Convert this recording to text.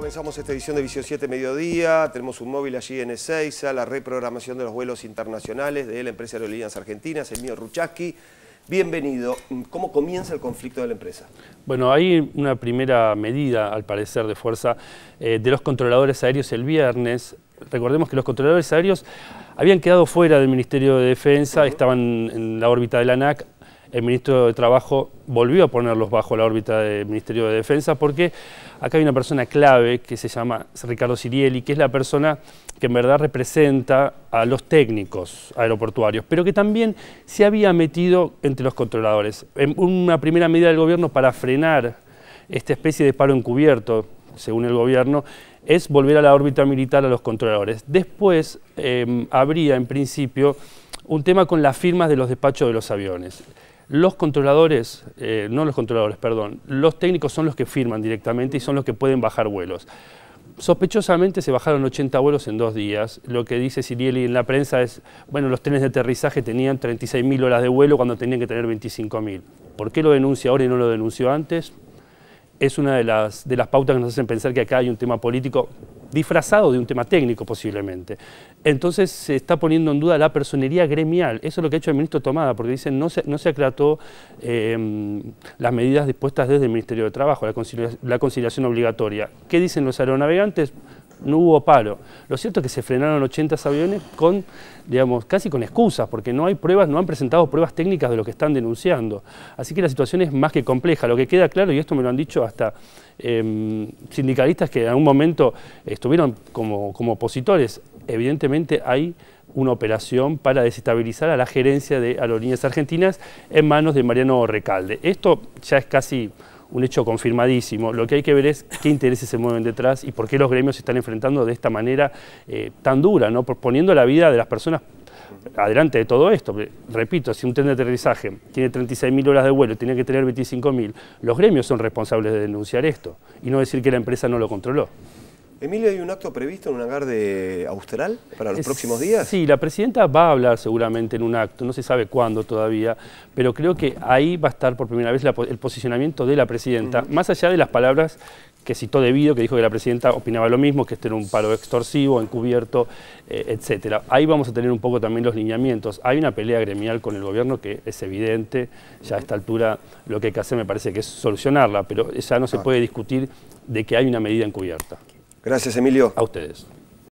Comenzamos esta edición de Visión 7 Mediodía, tenemos un móvil allí en Ezeiza, la reprogramación de los vuelos internacionales de la empresa Aerolíneas Argentinas, el mío Ruchaski. Bienvenido. ¿Cómo comienza el conflicto de la empresa? Bueno, hay una primera medida, al parecer, de fuerza eh, de los controladores aéreos el viernes. Recordemos que los controladores aéreos habían quedado fuera del Ministerio de Defensa, estaban en la órbita de la ANAC, el ministro de Trabajo volvió a ponerlos bajo la órbita del Ministerio de Defensa, porque acá hay una persona clave que se llama Ricardo Sirieli, que es la persona que en verdad representa a los técnicos aeroportuarios, pero que también se había metido entre los controladores. una primera medida del gobierno para frenar esta especie de paro encubierto, según el gobierno, es volver a la órbita militar a los controladores. Después eh, habría, en principio, un tema con las firmas de los despachos de los aviones. Los controladores, eh, no los controladores, perdón, los técnicos son los que firman directamente y son los que pueden bajar vuelos. Sospechosamente se bajaron 80 vuelos en dos días. Lo que dice Sirieli en la prensa es, bueno, los trenes de aterrizaje tenían 36.000 horas de vuelo cuando tenían que tener 25.000. ¿Por qué lo denuncia ahora y no lo denunció antes? Es una de las, de las pautas que nos hacen pensar que acá hay un tema político disfrazado de un tema técnico posiblemente. Entonces se está poniendo en duda la personería gremial. Eso es lo que ha hecho el ministro Tomada, porque dicen no se, no se aclató em, las medidas dispuestas desde el Ministerio de Trabajo, la conciliación, la conciliación obligatoria. ¿Qué dicen los aeronavegantes? no hubo paro. Lo cierto es que se frenaron 80 aviones con, digamos, casi con excusas, porque no hay pruebas, no han presentado pruebas técnicas de lo que están denunciando. Así que la situación es más que compleja. Lo que queda claro, y esto me lo han dicho hasta em, sindicalistas que en algún momento estuvieron como, como opositores, evidentemente hay una operación para desestabilizar a la gerencia de Aerolíneas Argentinas en manos de Mariano Recalde. Esto ya es casi un hecho confirmadísimo. Lo que hay que ver es qué intereses se mueven detrás y por qué los gremios se están enfrentando de esta manera eh, tan dura, ¿no? poniendo la vida de las personas adelante de todo esto. Repito, si un tren de aterrizaje tiene 36.000 horas de vuelo y tiene que tener 25.000, los gremios son responsables de denunciar esto y no decir que la empresa no lo controló. Emilio, ¿hay un acto previsto en un hangar de Austral para los próximos días? Sí, la presidenta va a hablar seguramente en un acto, no se sabe cuándo todavía, pero creo que ahí va a estar por primera vez el posicionamiento de la presidenta, más allá de las palabras que citó Debido, que dijo que la presidenta opinaba lo mismo, que este era un paro extorsivo, encubierto, etc. Eh, etcétera. Ahí vamos a tener un poco también los lineamientos. Hay una pelea gremial con el gobierno que es evidente, ya a esta altura lo que hay que hacer me parece que es solucionarla, pero ya no se ah. puede discutir de que hay una medida encubierta. Gracias, Emilio. A ustedes.